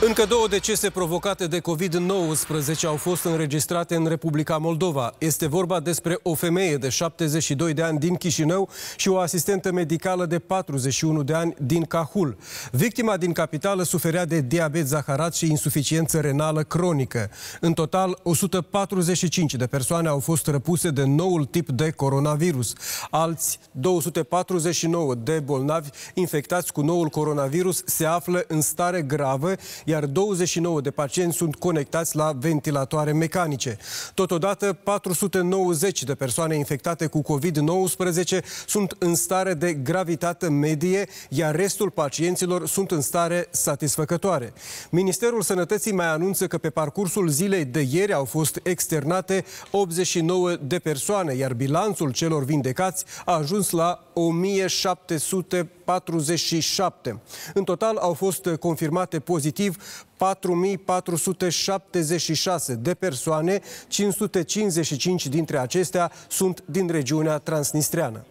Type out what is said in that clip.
Încă două decese provocate de COVID-19 au fost înregistrate în Republica Moldova. Este vorba despre o femeie de 72 de ani din Chișinău și o asistentă medicală de 41 de ani din Cahul. Victima din capitală suferea de diabet zaharat și insuficiență renală cronică. În total, 145 de persoane au fost răpuse de noul tip de coronavirus. Alți 249 de bolnavi infectați cu noul coronavirus se află în stare gravă, iar 29 de pacienți sunt conectați la ventilatoare mecanice. Totodată, 490 de persoane infectate cu COVID-19 sunt în stare de gravitate medie, iar restul pacienților sunt în stare satisfăcătoare. Ministerul Sănătății mai anunță că pe parcursul zilei de ieri au fost externate 89 de persoane, iar bilanțul celor vindecați a ajuns la 1747. În total au fost confirmate pozitiv 4476 de persoane, 555 dintre acestea sunt din regiunea transnistreană.